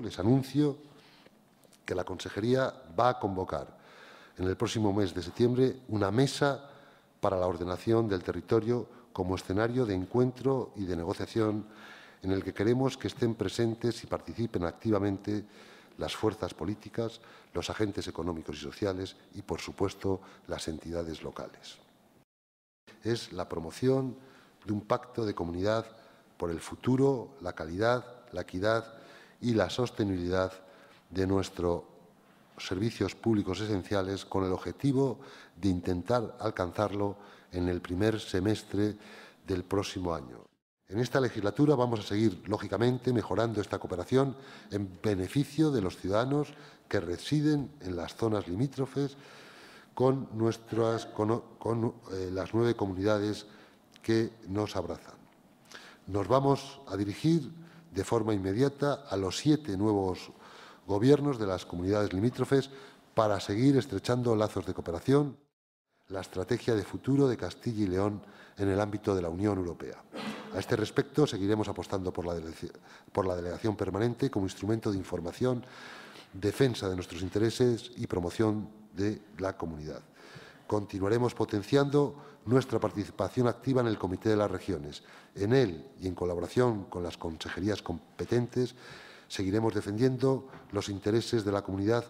les anuncio que la Consejería va a convocar en el próximo mes de septiembre una mesa para la ordenación del territorio como escenario de encuentro y de negociación en el que queremos que estén presentes y participen activamente las fuerzas políticas, los agentes económicos y sociales y, por supuesto, las entidades locales. Es la promoción de un pacto de comunidad por el futuro, la calidad, la equidad y la sostenibilidad de nuestros servicios públicos esenciales con el objetivo de intentar alcanzarlo en el primer semestre del próximo año. En esta legislatura vamos a seguir, lógicamente, mejorando esta cooperación en beneficio de los ciudadanos que residen en las zonas limítrofes con, nuestras, con, eh, las nueve comunidades que nos abrazan. Nos vamos a dirigir de forma inmediata a los siete nuevos gobiernos de las comunidades limítrofes para seguir estrechando lazos de cooperación, la estrategia de futuro de Castilla y León en el ámbito de la Unión Europea. A este respecto, seguiremos apostando por la, por la delegación permanente como instrumento de información, defensa de nuestros intereses y promoción de la comunidad continuaremos potenciando nuestra participación activa en el Comité de las Regiones. En él y en colaboración con las consejerías competentes, seguiremos defendiendo los intereses de la comunidad.